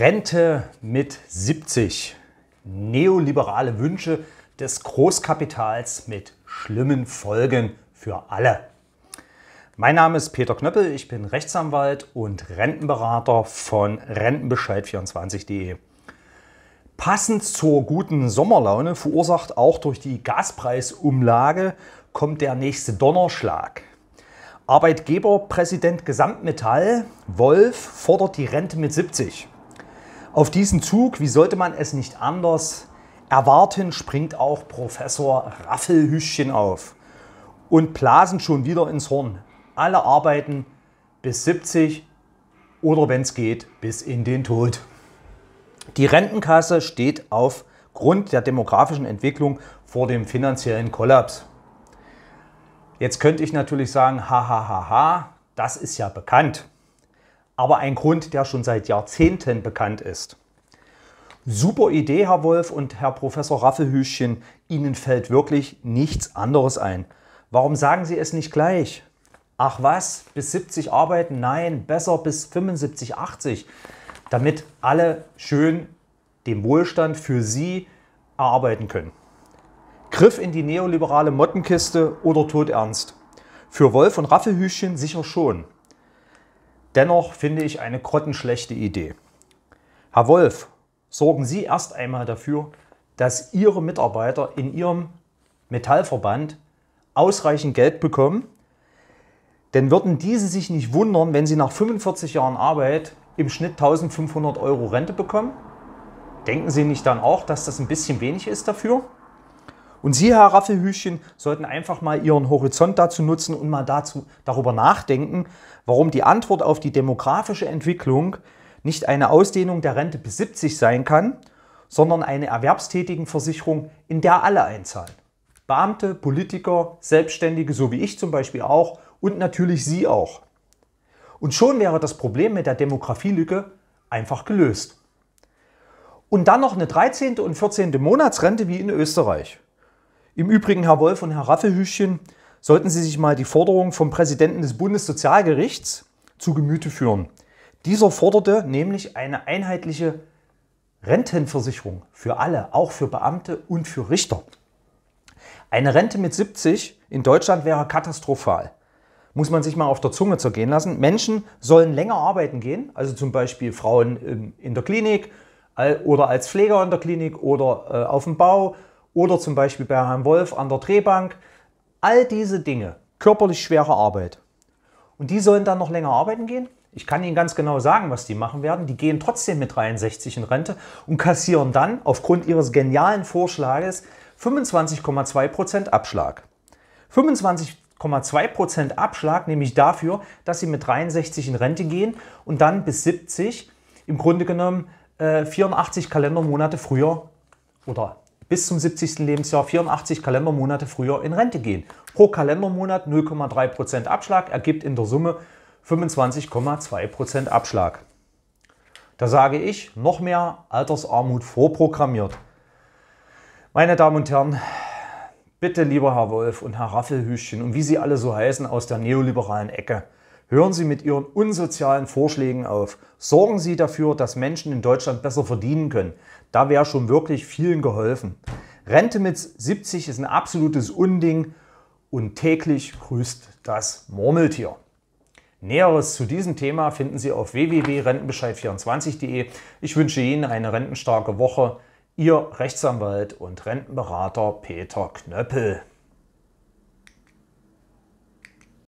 Rente mit 70. Neoliberale Wünsche des Großkapitals mit schlimmen Folgen für alle. Mein Name ist Peter Knöppel, ich bin Rechtsanwalt und Rentenberater von Rentenbescheid24.de. Passend zur guten Sommerlaune, verursacht auch durch die Gaspreisumlage, kommt der nächste Donnerschlag. Arbeitgeberpräsident Gesamtmetall Wolf fordert die Rente mit 70. Auf diesen Zug, wie sollte man es nicht anders erwarten, springt auch Professor Raffelhüschchen auf und blasen schon wieder ins Horn. Alle arbeiten bis 70 oder wenn es geht, bis in den Tod. Die Rentenkasse steht aufgrund der demografischen Entwicklung vor dem finanziellen Kollaps. Jetzt könnte ich natürlich sagen, ha ha, ha, ha, das ist ja bekannt aber ein Grund, der schon seit Jahrzehnten bekannt ist. Super Idee, Herr Wolf und Herr Professor Raffelhüschchen, Ihnen fällt wirklich nichts anderes ein. Warum sagen Sie es nicht gleich? Ach was, bis 70 arbeiten? Nein, besser bis 75, 80, damit alle schön den Wohlstand für Sie erarbeiten können. Griff in die neoliberale Mottenkiste oder Todernst? Für Wolf und Raffelhüschchen sicher schon. Dennoch finde ich eine grottenschlechte Idee. Herr Wolf, sorgen Sie erst einmal dafür, dass Ihre Mitarbeiter in Ihrem Metallverband ausreichend Geld bekommen, denn würden diese sich nicht wundern, wenn sie nach 45 Jahren Arbeit im Schnitt 1500 Euro Rente bekommen? Denken Sie nicht dann auch, dass das ein bisschen wenig ist dafür? Und Sie, Herr Raffelhüschen, sollten einfach mal Ihren Horizont dazu nutzen und mal dazu, darüber nachdenken, warum die Antwort auf die demografische Entwicklung nicht eine Ausdehnung der Rente bis 70 sein kann, sondern eine Erwerbstätigenversicherung, in der alle einzahlen. Beamte, Politiker, Selbstständige, so wie ich zum Beispiel auch und natürlich Sie auch. Und schon wäre das Problem mit der Demografielücke einfach gelöst. Und dann noch eine 13. und 14. Monatsrente wie in Österreich. Im Übrigen, Herr Wolf und Herr Raffelhüschchen, sollten Sie sich mal die Forderung vom Präsidenten des Bundessozialgerichts zu Gemüte führen. Dieser forderte nämlich eine einheitliche Rentenversicherung für alle, auch für Beamte und für Richter. Eine Rente mit 70 in Deutschland wäre katastrophal. Muss man sich mal auf der Zunge zergehen lassen. Menschen sollen länger arbeiten gehen, also zum Beispiel Frauen ähm, in der Klinik oder als Pfleger in der Klinik oder äh, auf dem Bau oder zum Beispiel bei Herrn Wolf an der Drehbank. All diese Dinge, körperlich schwere Arbeit. Und die sollen dann noch länger arbeiten gehen? Ich kann Ihnen ganz genau sagen, was die machen werden. Die gehen trotzdem mit 63 in Rente und kassieren dann aufgrund ihres genialen Vorschlages 25,2% Abschlag. 25,2% Abschlag nämlich dafür, dass sie mit 63 in Rente gehen und dann bis 70 im Grunde genommen äh, 84 Kalendermonate früher oder bis zum 70. Lebensjahr 84 Kalendermonate früher in Rente gehen. Pro Kalendermonat 0,3% Abschlag ergibt in der Summe 25,2% Abschlag. Da sage ich, noch mehr Altersarmut vorprogrammiert. Meine Damen und Herren, bitte lieber Herr Wolf und Herr Raffelhüschchen und wie sie alle so heißen aus der neoliberalen Ecke, Hören Sie mit Ihren unsozialen Vorschlägen auf. Sorgen Sie dafür, dass Menschen in Deutschland besser verdienen können. Da wäre schon wirklich vielen geholfen. Rente mit 70 ist ein absolutes Unding und täglich grüßt das Murmeltier. Näheres zu diesem Thema finden Sie auf www.rentenbescheid24.de. Ich wünsche Ihnen eine rentenstarke Woche. Ihr Rechtsanwalt und Rentenberater Peter Knöppel.